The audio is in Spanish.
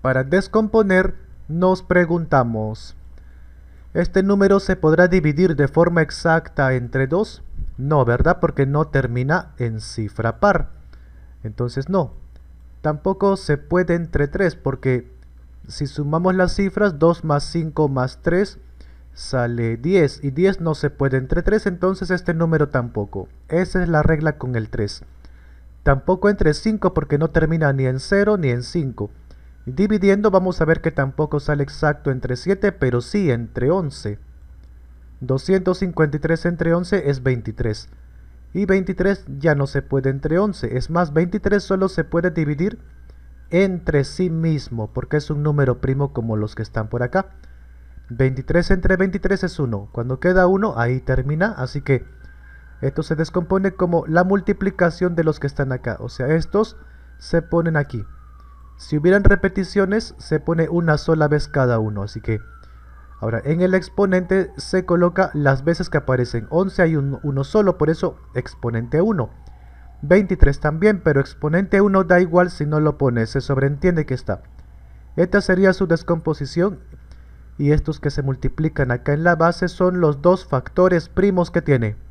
Para descomponer, nos preguntamos, ¿este número se podrá dividir de forma exacta entre 2? No, ¿verdad? Porque no termina en cifra par. Entonces no. Tampoco se puede entre 3 porque si sumamos las cifras 2 más 5 más 3 sale 10 y 10 no se puede entre 3 entonces este número tampoco. Esa es la regla con el 3. Tampoco entre 5 porque no termina ni en 0 ni en 5. Dividiendo vamos a ver que tampoco sale exacto entre 7, pero sí entre 11. 253 entre 11 es 23. Y 23 ya no se puede entre 11. Es más, 23 solo se puede dividir entre sí mismo, porque es un número primo como los que están por acá. 23 entre 23 es 1. Cuando queda 1, ahí termina. Así que esto se descompone como la multiplicación de los que están acá. O sea, estos se ponen aquí. Si hubieran repeticiones, se pone una sola vez cada uno, así que... Ahora, en el exponente se coloca las veces que aparecen 11, hay uno solo, por eso exponente 1. 23 también, pero exponente 1 da igual si no lo pone, se sobreentiende que está. Esta sería su descomposición y estos que se multiplican acá en la base son los dos factores primos que tiene.